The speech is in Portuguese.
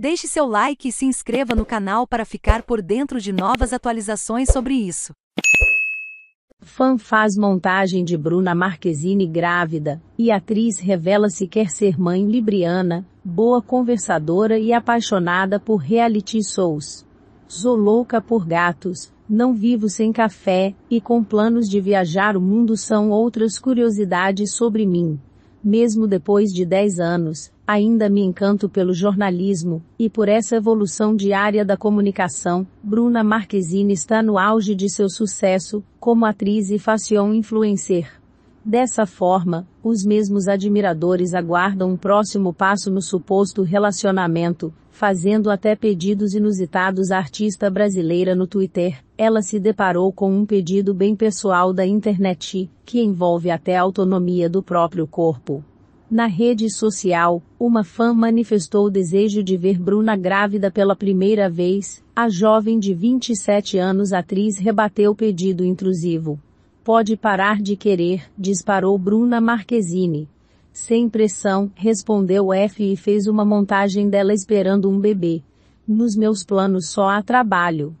Deixe seu like e se inscreva no canal para ficar por dentro de novas atualizações sobre isso. Fã faz montagem de Bruna Marquezine grávida, e atriz revela se quer ser mãe libriana, boa conversadora e apaixonada por reality shows. Sou louca por gatos, não vivo sem café, e com planos de viajar o mundo são outras curiosidades sobre mim. Mesmo depois de 10 anos, ainda me encanto pelo jornalismo e por essa evolução diária da comunicação. Bruna Marquezine está no auge de seu sucesso como atriz e fashion influencer. Dessa forma, os mesmos admiradores aguardam um próximo passo no suposto relacionamento, fazendo até pedidos inusitados à artista brasileira no Twitter. Ela se deparou com um pedido bem pessoal da internet, que envolve até a autonomia do próprio corpo. Na rede social, uma fã manifestou o desejo de ver Bruna grávida pela primeira vez. A jovem de 27 anos atriz rebateu o pedido intrusivo. Pode parar de querer, disparou Bruna Marquezine. Sem pressão, respondeu F e fez uma montagem dela esperando um bebê. Nos meus planos só há trabalho.